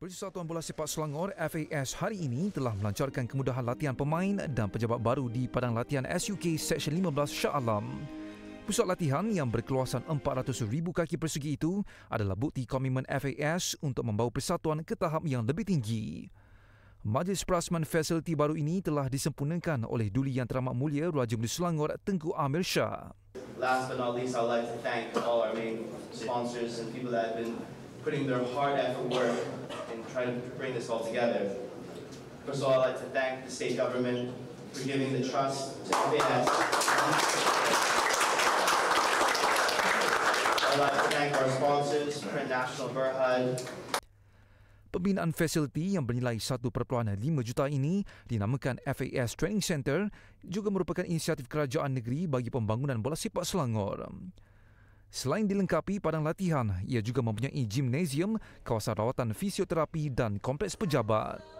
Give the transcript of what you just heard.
Persatuan Bola Sepak Selangor FAS hari ini telah melancarkan kemudahan latihan pemain dan pejabat baru di padang latihan SUK Seksyen 15 Shah Alam. Pusat latihan yang berkeluasan 400,000 kaki persegi itu adalah bukti komitmen FAS untuk membawa persatuan ke tahap yang lebih tinggi. Majlis Prasman Facility baru ini telah disempurnakan oleh Duli Yang Teramat Mulia Raja Menteri Selangor Tengku Amir Shah. Last but not least, I'd like to thank all our main sponsors and people that have been putting their hard effort work try to bring this all together. First of all, I'd like to thank the state government for giving the trust to FAS. Pembinaan fasiliti yang bernilai 1.5 juta ini dinamakan FAS Training Center juga merupakan inisiatif kerajaan negeri bagi pembangunan bola sepak Selangor. Selain dilengkapi padang latihan, ia juga mempunyai gimnasium, kawasan rawatan fisioterapi dan kompleks pejabat.